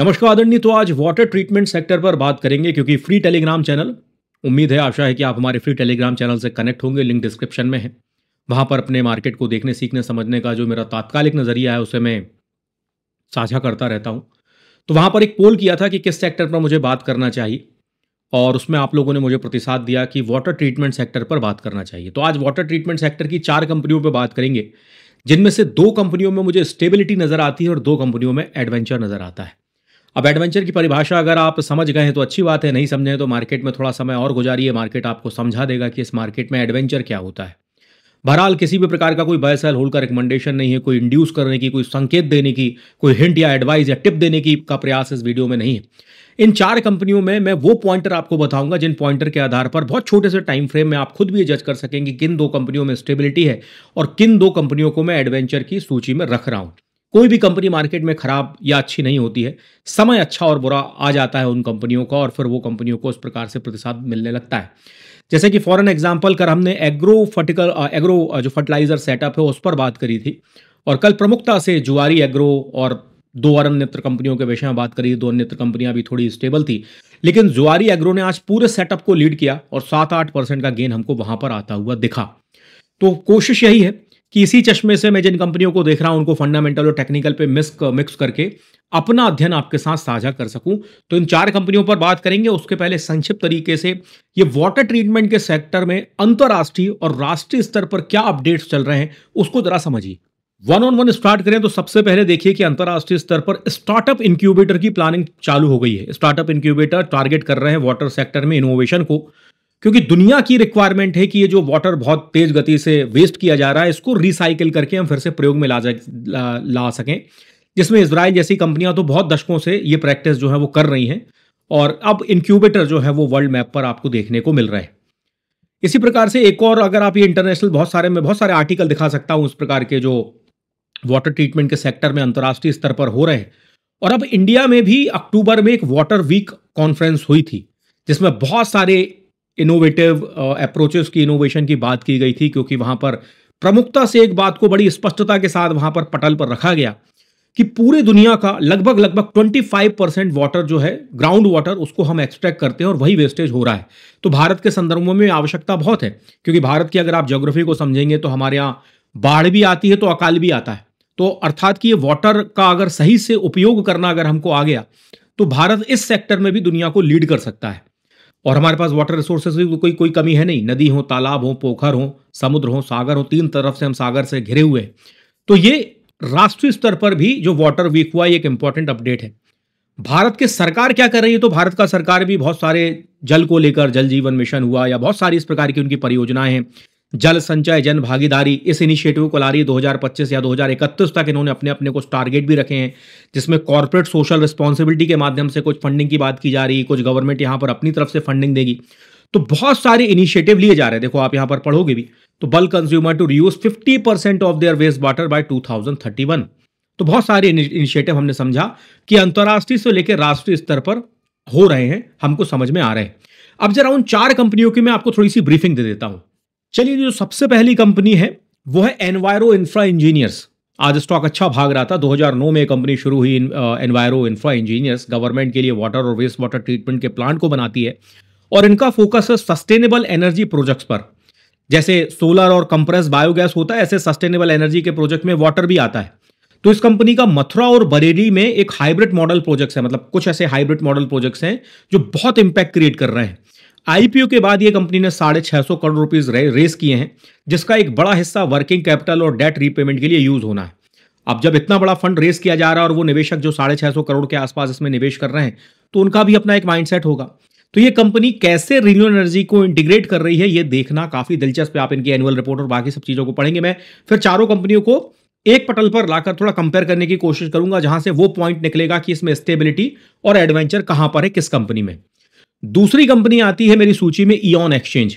नमस्कार आदरणीय तो आज वाटर ट्रीटमेंट सेक्टर पर बात करेंगे क्योंकि फ्री टेलीग्राम चैनल उम्मीद है आशा है कि आप हमारे फ्री टेलीग्राम चैनल से कनेक्ट होंगे लिंक डिस्क्रिप्शन में है वहाँ पर अपने मार्केट को देखने सीखने समझने का जो मेरा तात्कालिक नज़रिया है उसे मैं साझा करता रहता हूँ तो वहाँ पर एक पोल किया था कि किस सेक्टर पर मुझे बात करना चाहिए और उसमें आप लोगों ने मुझे प्रतिसाद दिया कि वाटर ट्रीटमेंट सेक्टर पर बात करना चाहिए तो आज वाटर ट्रीटमेंट सेक्टर की चार कंपनियों पर बात करेंगे जिनमें से दो कंपनियों में मुझे स्टेबिलिटी नज़र आती है और दो कंपनियों में एडवेंचर नज़र आता है अब एडवेंचर की परिभाषा अगर आप समझ गए तो अच्छी बात है नहीं समझें तो मार्केट में थोड़ा समय और गुजारिए मार्केट आपको समझा देगा कि इस मार्केट में एडवेंचर क्या होता है बहरहाल किसी भी प्रकार का कोई बाय सेल होल्ड का रिकमेंडेशन नहीं है कोई इंड्यूस करने की कोई संकेत देने की कोई हिंट या एडवाइस या टिप देने की का प्रयास इस वीडियो में नहीं है इन चार कंपनियों में मैं वो पॉइंटर आपको बताऊंगा जिन पॉइंटर के आधार पर बहुत छोटे से टाइम फ्रेम में आप खुद भी जज कर सकेंगे किन दो कंपनियों में स्टेबिलिटी है और किन दो कंपनियों को मैं एडवेंचर की सूची में रख रहा हूँ कोई भी कंपनी मार्केट में खराब या अच्छी नहीं होती है समय अच्छा और बुरा आ जाता है उन कंपनियों का और फिर वो कंपनियों को उस प्रकार से प्रतिसाद मिलने लगता है जैसे कि फॉरन एग्जाम्पल कर हमने एग्रो फर्टिकल एग्रो जो फर्टिलाइजर सेटअप है उस पर बात करी थी और कल प्रमुखता से जुआरी एग्रो और दो और नेत्र कंपनियों के विषय में बात करी दो नेत्र कंपनियां भी थोड़ी स्टेबल थी लेकिन जुआरी एग्रो ने आज पूरे सेटअप को लीड किया और सात आठ परसेंट का गेन हमको वहां पर आता हुआ दिखा तो कोशिश यही है कि इसी चश्मे से मैं जिन कंपनियों को देख रहा हूं उनको फंडामेंटल और टेक्निकल पे मिस मिक्स करके अपना अध्ययन आपके साथ साझा कर सकूं तो इन चार कंपनियों पर बात करेंगे उसके पहले संक्षिप्त तरीके से ये वाटर ट्रीटमेंट के सेक्टर में अंतर्राष्ट्रीय और राष्ट्रीय स्तर पर क्या अपडेट्स चल रहे हैं उसको जरा समझिए वन ऑन वन स्टार्ट करें तो सबसे पहले देखिए कि अंतर्राष्ट्रीय स्तर पर स्टार्टअप इंक्यूबेटर की प्लानिंग चालू हो गई है स्टार्टअप इंक्यूबेटर टारगेट कर रहे हैं वाटर सेक्टर में इनोवेशन को क्योंकि दुनिया की रिक्वायरमेंट है कि ये जो वाटर बहुत तेज गति से वेस्ट किया जा रहा है इसको रिसाइकिल करके हम फिर से प्रयोग में ला जा ला, ला सकें जिसमें इसराइल जैसी कंपनियां तो बहुत दशकों से ये प्रैक्टिस जो है वो कर रही हैं और अब इनक्यूबेटर जो है वो वर्ल्ड मैप पर आपको देखने को मिल रहे हैं इसी प्रकार से एक और अगर आप ये इंटरनेशनल बहुत सारे में बहुत सारे आर्टिकल दिखा सकता हूँ उस प्रकार के जो वाटर ट्रीटमेंट के सेक्टर में अंतर्राष्ट्रीय स्तर पर हो रहे हैं और अब इंडिया में भी अक्टूबर में एक वाटर वीक कॉन्फ्रेंस हुई थी जिसमें बहुत सारे इनोवेटिव अप्रोचेस uh, की इनोवेशन की बात की गई थी क्योंकि वहाँ पर प्रमुखता से एक बात को बड़ी स्पष्टता के साथ वहाँ पर पटल पर रखा गया कि पूरे दुनिया का लगभग लगभग 25 परसेंट वाटर जो है ग्राउंड वाटर उसको हम एक्सट्रैक्ट करते हैं और वही वेस्टेज हो रहा है तो भारत के संदर्भ में आवश्यकता बहुत है क्योंकि भारत की अगर आप जोग्राफी को समझेंगे तो हमारे यहाँ बाढ़ भी आती है तो अकाल भी आता है तो अर्थात कि ये वाटर का अगर सही से उपयोग करना अगर हमको आ गया तो भारत इस सेक्टर में भी दुनिया को लीड कर सकता है और हमारे पास वाटर रिसोर्सेज की कोई कोई कमी है नहीं नदी हो तालाब हो पोखर हो समुद्र हो सागर हो तीन तरफ से हम सागर से घिरे हुए हैं तो ये राष्ट्रीय स्तर पर भी जो वाटर वीक हुआ एक इंपॉर्टेंट अपडेट है भारत के सरकार क्या कर रही है तो भारत का सरकार भी बहुत सारे जल को लेकर जल जीवन मिशन हुआ या बहुत सारी इस प्रकार की उनकी परियोजनाएं हैं जल संचय जन भागीदारी इस इनिशिएटिव को ला रही है 2025 या 2031 तक इन्होंने अपने अपने कुछ टारगेट भी रखे हैं जिसमें कॉरपोरेट सोशल रिस्पॉन्सिबिलिटी के माध्यम से कुछ फंडिंग की बात की जा रही है कुछ गवर्नमेंट यहां पर अपनी तरफ से फंडिंग देगी तो बहुत सारे इनिशिएटिव लिए जा रहे हैं देखो आप यहां पर पढ़ोगे भी तो बल consumer to reuse fifty percent of their waste water by two तो बहुत सारे इनिशिएटिव हमने समझा कि अंतर्राष्ट्रीय से लेकर राष्ट्रीय स्तर पर हो रहे हैं हमको समझ में आ रहे हैं अब जरा उन चार कंपनियों की मैं आपको थोड़ी सी ब्रीफिंग दे देता हूं चलिए जो सबसे पहली कंपनी है वो है एनवायरो इंफ्रा इंजीनियर्स आज स्टॉक अच्छा भाग रहा था 2009 में कंपनी शुरू हुई एनवायरो इंफ्रा इंजीनियर्स गवर्नमेंट के लिए वाटर और वेस्ट वाटर ट्रीटमेंट के प्लांट को बनाती है और इनका फोकस है सस्टेनेबल एनर्जी प्रोजेक्ट्स पर जैसे सोलर और कंप्रेस बायोगैस होता है ऐसे सस्टेनेबल एनर्जी के प्रोजेक्ट में वाटर भी आता है तो इस कंपनी का मथुरा और बरेली में एक हाइब्रिड मॉडल प्रोजेक्ट्स है मतलब कुछ ऐसे हाइब्रिड मॉडल प्रोजेक्ट्स हैं जो बहुत इंपैक्ट क्रिएट कर रहे हैं आईपीओ के बाद ये कंपनी ने साढ़े छह सौ करोड़ रुपीज रेस किए हैं जिसका एक बड़ा हिस्सा वर्किंग कैपिटल और डेट रीपेमेंट के लिए यूज होना है अब जब इतना बड़ा फंड रेस किया जा रहा है और वो निवेशक जो साढ़े छह सौ करोड़ के आसपास इसमें निवेश कर रहे हैं तो उनका भी अपना एक माइंडसेट होगा तो ये कंपनी कैसे रिन्यूएबल एनर्जी को इंटीग्रेट कर रही है ये देखना काफी दिलचस्प है आप इनकी एनुअल रिपोर्ट और बाकी सब चीजों को पढ़ेंगे मैं फिर चारों कंपनियों को एक पटल पर लाकर थोड़ा कंपेयर करने की कोशिश करूंगा जहां से वो पॉइंट निकलेगा कि इसमें स्टेबिलिटी और एडवेंचर कहां पर है किस कंपनी में दूसरी कंपनी आती है मेरी सूची में इन एक्सचेंज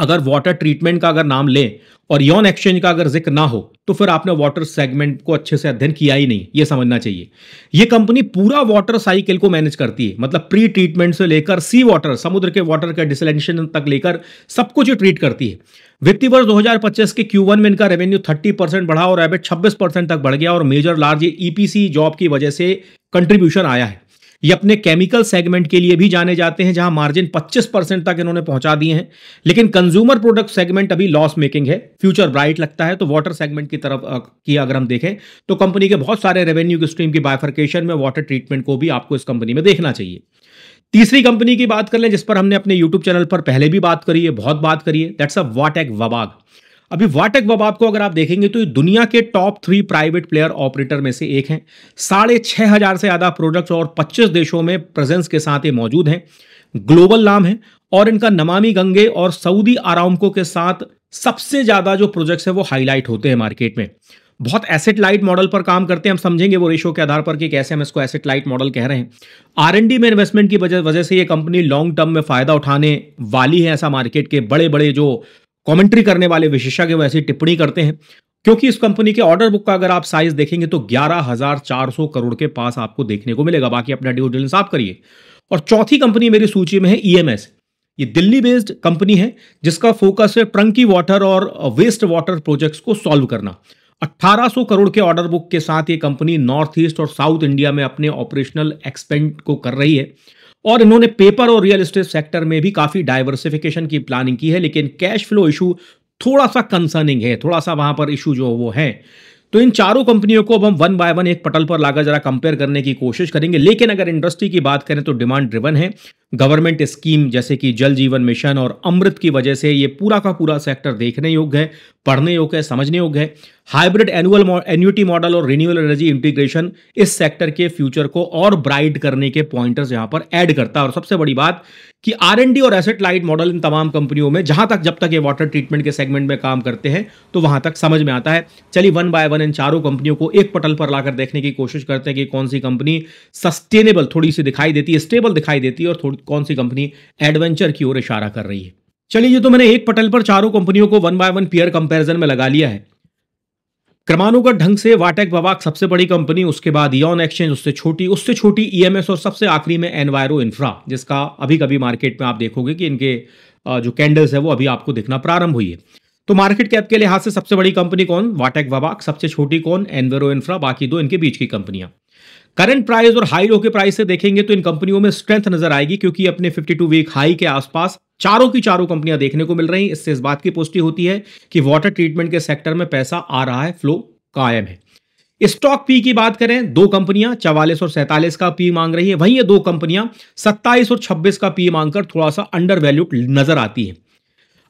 अगर वाटर ट्रीटमेंट का अगर नाम लें और यौन एक्सचेंज का अगर जिक्र ना हो तो फिर आपने वाटर सेगमेंट को अच्छे से अध्ययन किया ही नहीं यह समझना चाहिए यह कंपनी पूरा वाटर साइकिल को मैनेज करती है मतलब प्री ट्रीटमेंट से लेकर सी वाटर समुद्र के वाटर के डिसलेशन तक लेकर सब कुछ ट्रीट करती है वित्तीय वर्ष दो के क्यू में इनका रेवेन्यू थर्टी परसेंट बढ़ा और एवेट छब्बीस परसेंट तक बढ़ गया और मेजर लार्ज ईपीसी जॉब की वजह से कंट्रीब्यूशन आया है ये अपने केमिकल सेगमेंट के लिए भी जाने जाते हैं जहां मार्जिन 25 परसेंट तक इन्होंने पहुंचा दिए हैं लेकिन कंज्यूमर प्रोडक्ट सेगमेंट अभी लॉस मेकिंग है फ्यूचर ब्राइट लगता है तो वाटर सेगमेंट की तरफ की अगर हम देखें तो कंपनी के बहुत सारे रेवेन्यू की स्ट्रीम की बायफर्केशन में वाटर ट्रीटमेंट को भी आपको इस कंपनी में देखना चाहिए तीसरी कंपनी की बात कर लें जिस पर हमने अपने यूट्यूब चैनल पर पहले भी बात करी है बहुत बात करी है दैट्स अ वाटेक वबाग अभी वाटक बबाब को अगर आप देखेंगे तो ये दुनिया के top three private player operator में से एक हैं साढ़े छः हज़ार से ज़्यादा प्रोडक्ट्स और 25 देशों में प्रेजेंस के साथ ये मौजूद हैं ग्लोबल नाम है और इनका नमामि गंगे और सऊदी आरामको के साथ सबसे ज़्यादा जो प्रोजेक्ट्स हैं वो हाईलाइट होते हैं मार्केट में बहुत एसेट लाइट मॉडल पर काम करते हैं हम समझेंगे वो रेशो के आधार पर कि कैसे हम इसको एसेट लाइट मॉडल कह रहे हैं आर में इन्वेस्टमेंट की वजह से ये कंपनी लॉन्ग टर्म में फ़ायदा उठाने वाली है ऐसा मार्केट के बड़े बड़े जो कमेंट्री करने वाले विशेषज्ञ वो ऐसी टिप्पणी करते हैं क्योंकि इस कंपनी के ऑर्डर बुक का अगर आप साइज देखेंगे तो 11,400 करोड़ के पास आपको देखने को मिलेगा बाकी अपना ड्यू डिलेंस आप करिए और चौथी कंपनी मेरी सूची में है ईएमएस e ये दिल्ली बेस्ड कंपनी है जिसका फोकस है ट्रंकी वाटर और वेस्ट वाटर प्रोजेक्ट्स को सॉल्व करना 1800 करोड़ के ऑर्डर बुक के साथ ये कंपनी नॉर्थ ईस्ट और साउथ इंडिया में अपने ऑपरेशनल एक्सपेंड को कर रही है और इन्होंने पेपर और रियल एस्टेट सेक्टर में भी काफी डाइवर्सिफिकेशन की प्लानिंग की है लेकिन कैश फ्लो इशू थोड़ा सा कंसर्निंग है थोड़ा सा वहां पर इशू जो वो है तो इन चारों कंपनियों को अब हम वन बाय वन एक पटल पर लाकर जरा कंपेयर करने की कोशिश करेंगे लेकिन अगर इंडस्ट्री की बात करें तो डिमांड ड्रिवन है गवर्नमेंट स्कीम जैसे कि जल जीवन मिशन और अमृत की वजह से ये पूरा का पूरा सेक्टर देखने योग्य है पढ़ने योग्य है समझने योग्य है हाइब्रिड एनुअल एन्यूटी मॉडल और रिन्यूअल एनर्जी इंटीग्रेशन इस सेक्टर के फ्यूचर को और ब्राइट करने के पॉइंटर्स यहां पर ऐड करता है और सबसे बड़ी बात कि आर और एसेट लाइट मॉडल इन तमाम कंपनियों में जहां तक जब तक ये वाटर ट्रीटमेंट के सेगमेंट में काम करते हैं तो वहां तक समझ में आता है चलिए वन बाय वन इन चारों कंपनियों को एक पटल पर लाकर देखने की कोशिश करते हैं कि कौन सी कंपनी सस्टेनेबल थोड़ी सी दिखाई देती है स्टेबल दिखाई देती है और कौन सी कंपनी एडवेंचर की ओर इशारा कर रही है चलिए तो मैंने एक पटल पर चारों कंपनियों को one by one peer comparison में लगा लिया है क्रमानुगत ढंग से वाटेक बवाक सबसे बड़ी कंपनी उसके बाद ईऑन एक्सचेंज उससे छोटी उससे छोटी ईएमएस e और सबसे आखिरी में एनवायरो इंफ्रा जिसका अभी कभी मार्केट में आप देखोगे कि इनके जो कैंडल्स है वो अभी आपको दिखना प्रारंभ हुई है तो मार्केट कैप के लिहाज से सबसे बड़ी कंपनी कौन वाटेक बवाक सबसे छोटी कौन एनवेरो इन्फ्रा बाकी दो इनके बीच की कंपनियां करंट प्राइस और हाई लो के प्राइस से देखेंगे तो इन कंपनियों में स्ट्रेंथ नजर आएगी क्योंकि अपने 52 वीक हाई के आसपास चारों की चारों कंपनियां देखने को मिल रही हैं इससे इस बात की पुष्टि होती है कि वाटर ट्रीटमेंट के सेक्टर में पैसा आ रहा है फ्लो कायम है स्टॉक पी की बात करें दो कंपनियां चवालीस और सैंतालीस का पी मांग रही है वहीं ये दो कंपनियां सत्ताईस और छब्बीस का पी मांगकर थोड़ा सा अंडर वैल्यूड नजर आती है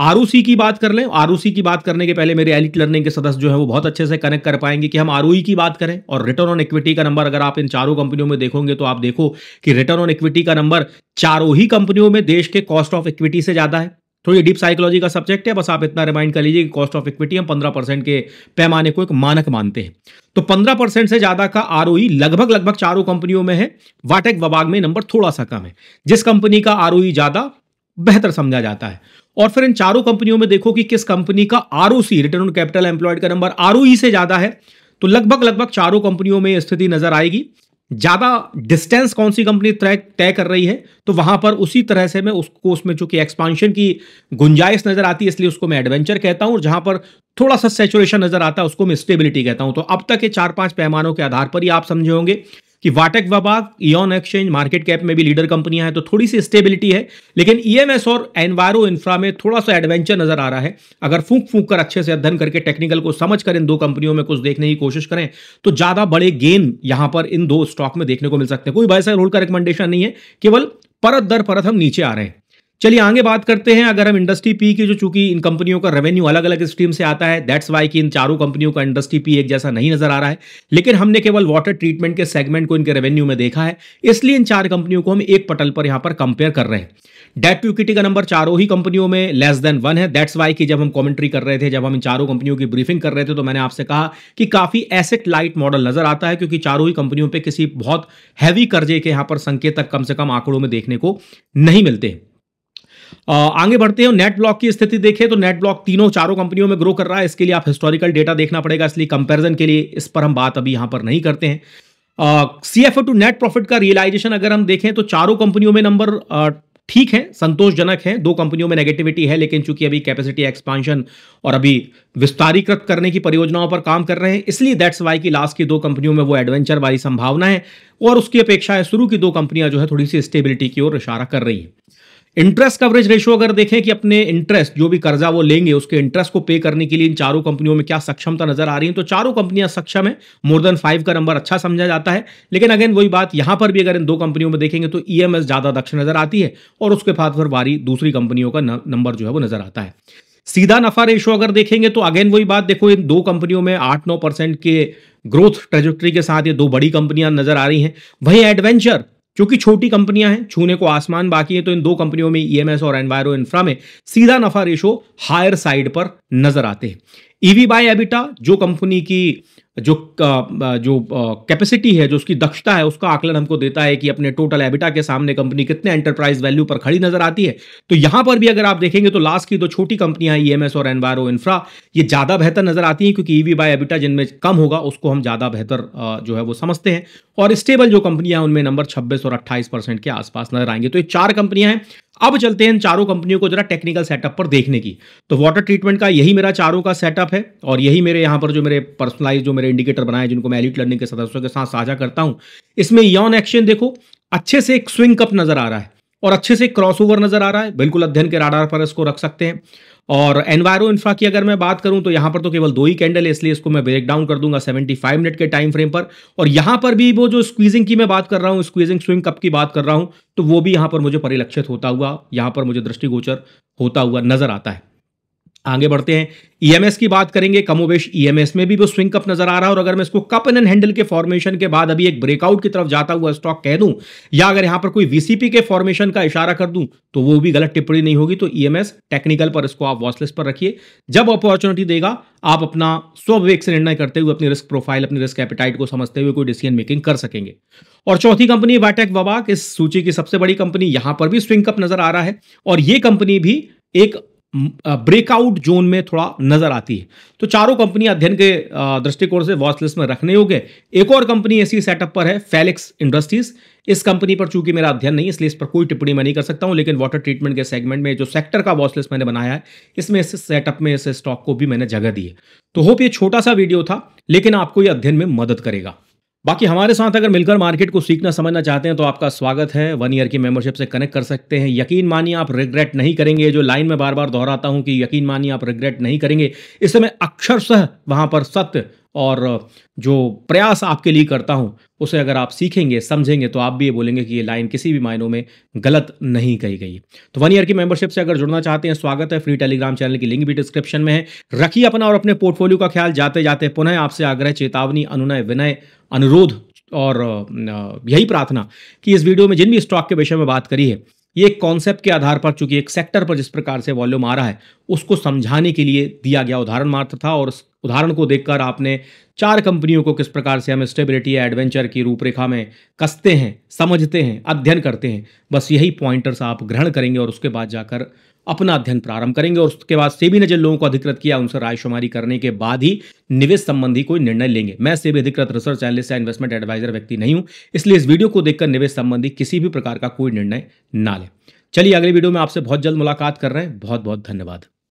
आर की बात कर लें आर की बात करने के पहले मेरे एलिट लर्निंग के सदस्य जो है वो बहुत अच्छे से कनेक्ट कर पाएंगे कि हम आर की बात करें और रिटर्न ऑन इक्विटी का नंबर अगर आप इन चारों कंपनियों में देखोगे तो आप देखो कि रिटर्न ऑन इक्विटी का नंबर चारों ही कंपनियों में देश के कॉस्ट ऑफ इक्विटी से ज्यादा है थोड़ी डीप साइकोलॉजी का सब्जेक्ट है बस आप इतना रिमाइंड कर लीजिए कि कॉस्ट ऑफ इक्विटी हम पंद्रह परसेंट के पैमाने को एक मानक मानते हैं तो पंद्रह परसेंट से ज्यादा का आर लगभग लगभग चारों कंपनियों में है वाटेक वबाग में नंबर थोड़ा सा कम है जिस कंपनी का आर ज्यादा बेहतर समझा जाता है और फिर इन चारों कंपनियों में देखो कि किस कंपनी का R return on capital employed का नंबर आर e से ज़्यादा है तो लगभग लगभग चारों कंपनियों में स्थिति नजर आएगी ज़्यादा डिस्टेंस कौन सी कंपनी तय तय कर रही है तो वहां पर उसी तरह से मैं उसको उसमें चूंकि एक्सपांशन की गुंजाइश नज़र आती है इसलिए उसको मैं एडवेंचर कहता हूं और जहां पर थोड़ा सा सेचुरेशन नज़र आता है उसको मैं स्टेबिलिटी कहता हूं तो अब तक ये चार पांच पैमानों के आधार पर ही आप समझे होंगे कि वाटक वबाग ईन एक्सचेंज मार्केट कैप में भी लीडर कंपनियां हैं तो थोड़ी सी स्टेबिलिटी है लेकिन ईएमएस e और एनवायरो इंफ्रा में थोड़ा सा एडवेंचर नजर आ रहा है अगर फूंक फूंक कर अच्छे से अध्ययन करके टेक्निकल को समझ कर इन दो कंपनियों में कुछ देखने की कोशिश करें तो ज्यादा बड़े गेन यहां पर इन दो स्टॉक में देखने को मिल सकते हैं कोई बाय रोल का रिकमेंडेशन नहीं है केवल परत दर परत हम नीचे आ रहे हैं चलिए आगे बात करते हैं अगर हम इंडस्ट्री पी की जो चूंकि इन कंपनियों का रेवेन्यू अलग अलग स्ट्रीम से आता है दैट्स वाई कि इन चारों कंपनियों का इंडस्ट्री पी एक जैसा नहीं नजर आ रहा है लेकिन हमने केवल वाटर ट्रीटमेंट के सेगमेंट को इनके रेवेन्यू में देखा है इसलिए इन चार कंपनियों को हम एक पटल पर यहां पर कंपेयर कर रहे हैं डेट टू इक्विटी का नंबर चारों ही कंपनियों में लेस देन वन है दैट्स वाई की जब हम कॉमेंट्री कर रहे थे जब हम इन चारों कंपनियों की ब्रीफिंग कर रहे थे तो मैंने आपसे कहा कि काफी एसेट लाइट मॉडल नजर आता है क्योंकि चारों ही कंपनियों पर किसी बहुत हैवी कर्जे के यहां पर संकेतक कम से कम आंकड़ों में देखने को नहीं मिलते हैं आगे बढ़ते हैं नेट ब्लॉक की स्थिति देखें तो नेट ब्लॉक तीनों चारों कंपनियों में ग्रो कर रहा है इसके लिए आप हिस्टोरिकल डेटा देखना पड़ेगा इसलिए कंपेरिजन के लिए इस पर हम बात अभी यहां पर नहीं करते हैं C F to net profit का रियलाइजेशन अगर हम देखें तो चारों कंपनियों में नंबर ठीक है संतोषजनक है दो कंपनियों में नेगेटिविटी है लेकिन चूंकि अभी कैपेसिटी एक्सपांशन और अभी विस्तारीकृत करने की परियोजनाओं पर काम कर रहे हैं इसलिए दैट्स वाई की लास्ट की दो कंपनियों में वो एडवेंचर वाली संभावना है और उसकी अपेक्षा है शुरू की दो कंपनियां जो है थोड़ी सी स्टेबिलिटी की ओर इशारा कर रही है इंटरेस्ट कवरेज रेशियो अगर देखें कि अपने इंटरेस्ट जो भी कर्जा वो लेंगे उसके इंटरेस्ट को पे करने के लिए इन चारों कंपनियों में क्या सक्षमता नजर आ रही है तो चारों कंपनियां सक्षम है मोर देन फाइव का नंबर अच्छा समझा जाता है लेकिन अगेन वही बात यहां पर भी अगर इन दो कंपनियों में देखेंगे तो ई e ज्यादा दक्ष नजर आती है और उसके बाद फिर बारी दूसरी कंपनियों का नंबर जो है वो नजर आता है सीधा नफा रेशो अगर देखेंगे तो अगेन वही बात देखो इन दो कंपनियों में आठ नौ परसेंट के ग्रोथ ट्रेजेक्ट्री के साथ ये दो बड़ी कंपनियां नजर आ रही हैं वहीं एडवेंचर क्योंकि छोटी कंपनियां हैं छूने को आसमान बाकी है तो इन दो कंपनियों में ईएमएस और एनवायरो इंफ्रा में सीधा नफा रेशो हायर साइड पर नजर आते हैं ईवी बाय एबिटा जो कंपनी की जो जो कैपेसिटी है जो उसकी दक्षता है उसका आकलन हमको देता है कि अपने टोटल एबिटा के सामने कंपनी कितने एंटरप्राइज वैल्यू पर खड़ी नजर आती है तो यहां पर भी अगर आप देखेंगे तो लास्ट की दो छोटी कंपनियां एस e और एनवायरो इन्फ्रा ये ज्यादा बेहतर नजर आती हैं क्योंकि ईवी बाय एबिटा जिनमें कम होगा उसको हम ज्यादा बेहतर जो है वो समझते हैं और स्टेबल जो कंपनियां उनमें नंबर छब्बीस और अट्ठाईस के आसपास नजर आएंगे तो ये चार कंपनियां हैं अब चलते हैं इन चारों कंपनियों को जरा टेक्निकल सेटअप पर देखने की तो वाटर ट्रीटमेंट का यही मेरा चारों का सेटअप है और यही मेरे यहां पर जो मेरे पर्सनलाइज जो मेरे इंडिकेटर बनाए जिनको मैं एलिट लर्निंग के सदस्यों के साथ साझा करता हूं इसमें यौन एक्शन देखो अच्छे से एक स्विंग कप नजर आ रहा है और अच्छे से ओवर नजर आ रहा है बिल्कुल अध्ययन के राडार पर इसको रख सकते हैं और एनवायरो इंफ्रा की अगर मैं बात करूं तो यहां पर तो केवल दो ही कैंडल है इसलिए इसको मैं ब्रेक डाउन कर दूंगा 75 मिनट के टाइम फ्रेम पर और यहां पर भी वो जो स्क्वीजिंग की मैं बात कर रहा हूं स्क्वीजिंग स्विंग कप की बात कर रहा हूं तो वो भी यहां पर मुझे परिलक्षित होता हुआ यहां पर मुझे दृष्टिगोचर होता हुआ नजर आता है आगे बढ़ते हैं ईएमएस e की बात करेंगे कमोवेश ईएमएस e में भी वो स्विंग कप नजर आ रहा है और अगर मैं इसको कप एंड हैंडल के फॉर्मेशन के बाद अभी एक ब्रेकआउट की तरफ जाता हुआ स्टॉक कह दूं या अगर यहां पर कोई वीसीपी के फॉर्मेशन का इशारा कर दूं तो वो भी गलत टिप्पणी नहीं होगी तो ईएमएस e टेक्निकल पर इसको आप वॉचलिस पर रखिए जब अपॉर्चुनिटी देगा आप अपना स्वेक से निर्णय करते हुए अपनी रिस्क प्रोफाइल अपनी रिस्क एपिटाइट को समझते हुए कोई डिसीजन मेकिंग कर सकेंगे और चौथी कंपनी वाटेक वबाक इस सूची की सबसे बड़ी कंपनी यहां पर भी स्विंग कप नजर आ रहा है और ये कंपनी भी एक ब्रेकआउट जोन में थोड़ा नजर आती है तो चारों कंपनी अध्ययन के दृष्टिकोण से वॉच लिस्ट में रखने योग्य एक और कंपनी ऐसी सेटअप पर है फेलिक्स इंडस्ट्रीज इस कंपनी पर चूंकि मेरा अध्ययन नहीं इसलिए इस पर कोई टिप्पणी मैं नहीं कर सकता हूं लेकिन वाटर ट्रीटमेंट के सेगमेंट में जो सेक्टर का वॉच लिस्ट मैंने बनाया है इसमें इस सेटअप में इस स्टॉक को भी मैंने जगह दी है तो होप ये छोटा सा वीडियो था लेकिन आपको ये अध्ययन में मदद करेगा बाकी हमारे साथ अगर मिलकर मार्केट को सीखना समझना चाहते हैं तो आपका स्वागत है वन ईयर की मेंबरशिप से कनेक्ट कर सकते हैं यकीन मानिए आप रिग्रेट नहीं करेंगे जो लाइन में बार बार दोहराता हूं कि यकीन मानिए आप रिग्रेट नहीं करेंगे इस समय अक्षरशह वहां पर सत्य और जो प्रयास आपके लिए करता हूं उसे अगर आप सीखेंगे समझेंगे तो आप भी ये बोलेंगे कि ये लाइन किसी भी मायनों में गलत नहीं कही गई तो वन ईयर की मेंबरशिप से अगर जुड़ना चाहते हैं स्वागत है फ्री टेलीग्राम चैनल की लिंक भी डिस्क्रिप्शन में है रखिए अपना और अपने पोर्टफोलियो का ख्याल जाते जाते पुनः आपसे आग्रह चेतावनी अनुनय विनय अनुरोध और यही प्रार्थना कि इस वीडियो में जिन भी स्टॉक के विषय में बात करी है ये एक कॉन्सेप्ट के आधार पर चूंकि एक सेक्टर पर जिस प्रकार से वॉल्यूम आ रहा है उसको समझाने के लिए दिया गया उदाहरण मात्र था और उस उदाहरण को देखकर आपने चार कंपनियों को किस प्रकार से हम स्टेबिलिटी या एडवेंचर की रूपरेखा में कसते हैं समझते हैं अध्ययन करते हैं बस यही पॉइंटर्स आप ग्रहण करेंगे और उसके बाद जाकर अपना अध्ययन प्रारंभ करेंगे और उसके बाद सेबी ने जिन लोगों को अधिकृत किया उनसे रायशुमारी करने के बाद ही निवेश संबंधी कोई निर्णय लेंगे मैं सेबी अधिकृत रिसर्च एनलिस्ट या इन्वेस्टमेंट एडवाइजर व्यक्ति नहीं हूं इसलिए इस वीडियो को देखकर निवेश संबंधी किसी भी प्रकार का कोई निर्णय ना लें चलिए अगले वीडियो में आपसे बहुत जल्द मुलाकात कर रहे हैं बहुत बहुत धन्यवाद